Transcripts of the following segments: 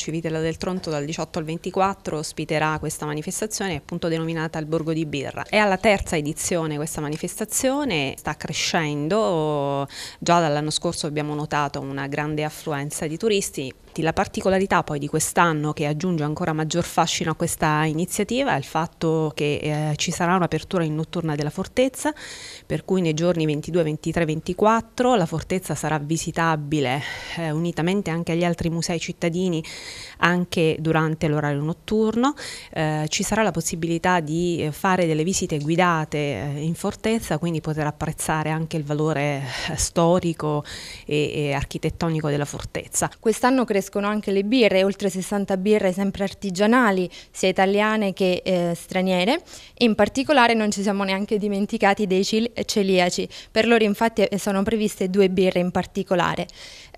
Civitella del Tronto dal 18 al 24 ospiterà questa manifestazione appunto denominata il Borgo di Birra. È alla terza edizione questa manifestazione, sta crescendo, già dall'anno scorso abbiamo notato una grande affluenza di turisti, la particolarità poi di quest'anno che aggiunge ancora maggior fascino a questa iniziativa è il fatto che eh, ci sarà un'apertura in notturna della fortezza, per cui nei giorni 22, 23, 24 la fortezza sarà visitabile eh, unitamente anche agli altri musei cittadini anche durante l'orario notturno. Eh, ci sarà la possibilità di eh, fare delle visite guidate eh, in fortezza, quindi poter apprezzare anche il valore eh, storico e, e architettonico della fortezza. Quest'anno credo crescono anche le birre, oltre 60 birre sempre artigianali, sia italiane che eh, straniere. in particolare non ci siamo neanche dimenticati dei cil- celiaci, per loro infatti eh, sono previste due birre in particolare.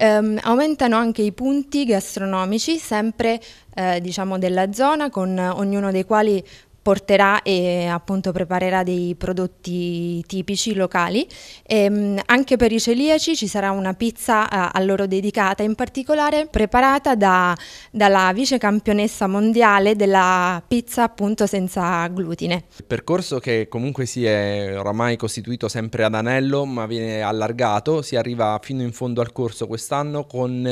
Um, aumentano anche i punti gastronomici, sempre eh, diciamo della zona, con ognuno dei quali porterà e appunto preparerà dei prodotti tipici locali. E, ehm, anche per i celiaci ci sarà una pizza eh, a, loro dedicata, in particolare preparata da, dalla vice campionessa mondiale della pizza appunto senza glutine. Il percorso che comunque si è oramai costituito sempre ad anello ma viene allargato, si arriva fino in fondo al corso quest'anno con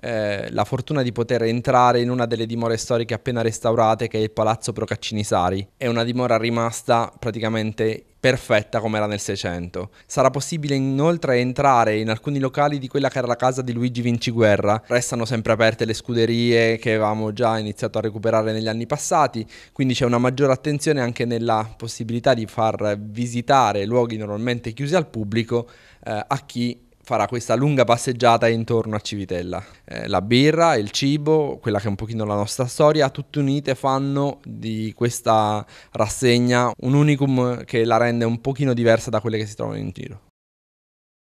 eh, la fortuna di poter entrare in una delle dimore storiche appena restaurate che è il Palazzo Procaccini Sala esemplari. È una dimora rimasta praticamente perfetta come era nel 600. Sarà possibile inoltre entrare in alcuni locali di quella che era la casa di Luigi Vinciguerra. Restano sempre aperte le scuderie che avevamo già iniziato a recuperare negli anni passati, quindi c'è una maggiore attenzione anche nella possibilità di far visitare luoghi normalmente chiusi al pubblico eh, a chi farà questa lunga passeggiata intorno a Civitella. Eh, la birra, il cibo, quella che è un pochino la nostra storia, tutte unite fanno di questa rassegna un unicum che la rende un pochino diversa da quelle che si trovano in giro.